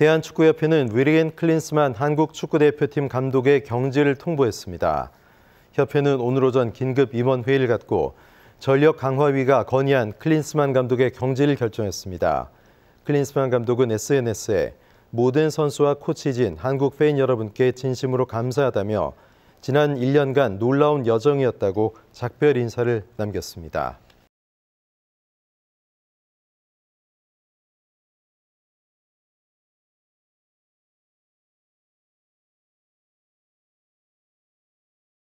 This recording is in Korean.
대한축구협회는 위리겐 클린스만 한국 축구대표팀 감독의 경질을 통보했습니다. 협회는 오늘 오전 긴급 임원 회의를 갖고 전력 강화위가 건의한 클린스만 감독의 경질을 결정했습니다. 클린스만 감독은 SNS에 모든 선수와 코치진, 한국 팬 여러분께 진심으로 감사하다며 지난 1년간 놀라운 여정이었다고 작별 인사를 남겼습니다.